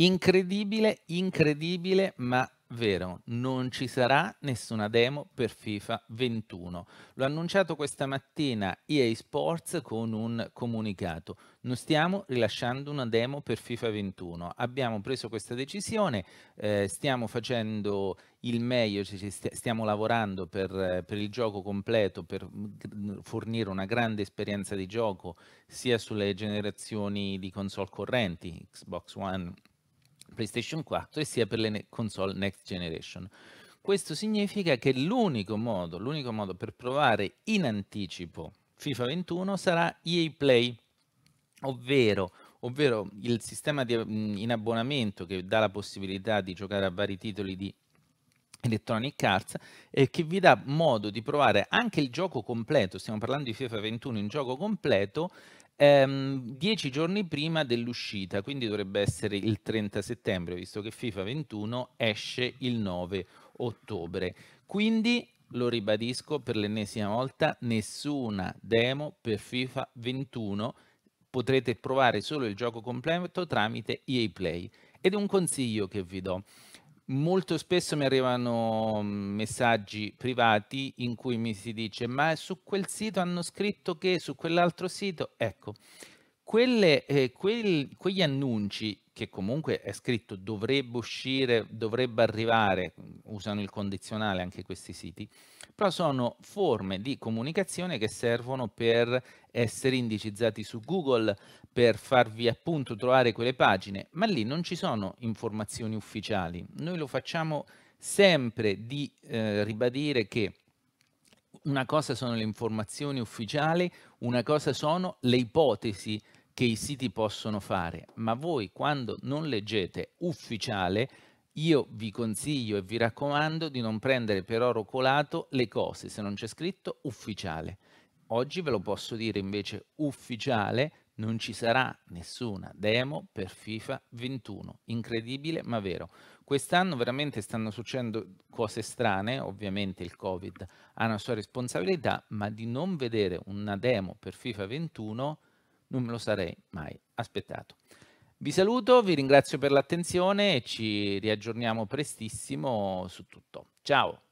Incredibile, incredibile, ma vero, non ci sarà nessuna demo per FIFA 21. L'ho annunciato questa mattina EA Sports con un comunicato. Non stiamo rilasciando una demo per FIFA 21. Abbiamo preso questa decisione, eh, stiamo facendo il meglio, stiamo lavorando per, per, il gioco completo, per fornire una grande esperienza di gioco sia sulle generazioni di console correnti, Xbox One PlayStation 4 e sia per le console Next Generation. Questo significa che l'unico modo, l'unico modo per provare in anticipo FIFA 21 sarà EA Play, ovvero ovvero il sistema di, in abbonamento che dà la possibilità di giocare a vari titoli di Electronic Arts e che vi dà modo di provare anche il gioco completo, stiamo parlando di FIFA 21, in gioco completo ehm, dieci giorni prima dell'uscita, quindi dovrebbe essere il 30 settembre, visto che FIFA 21 esce il 9 ottobre. Quindi lo ribadisco per l'ennesima volta, nessuna demo per FIFA 21, potrete provare solo il gioco completo tramite EA Play. Ed è un consiglio che vi do molto spesso mi arrivano mm, messaggi privati in cui mi si dice ma su quel sito hanno scritto che su quell'altro sito ecco quelle, eh, quel, quegli annunci che comunque è scritto dovrebbe uscire dovrebbe arrivare mm, usano il condizionale anche questi siti però sono forme di comunicazione che servono per essere indicizzati su Google per farvi appunto trovare quelle pagine, ma lì non ci sono informazioni ufficiali. Noi lo facciamo sempre di eh, ribadire che una cosa sono le informazioni ufficiali, una cosa sono le ipotesi che i siti possono fare, ma voi quando non leggete ufficiale, io vi consiglio e vi raccomando di non prendere per oro colato le cose se non c'è scritto ufficiale. Oggi ve lo posso dire invece ufficiale non ci sarà nessuna demo per FIFA 21. Incredibile, ma vero. Quest'anno veramente stanno succedendo cose strane, ovviamente il Covid ha una sua responsabilità, ma di non vedere una demo per FIFA 21 non me lo sarei mai aspettato. Vi saluto, vi ringrazio per l'attenzione e ci riaggiorniamo prestissimo su tutto. Ciao!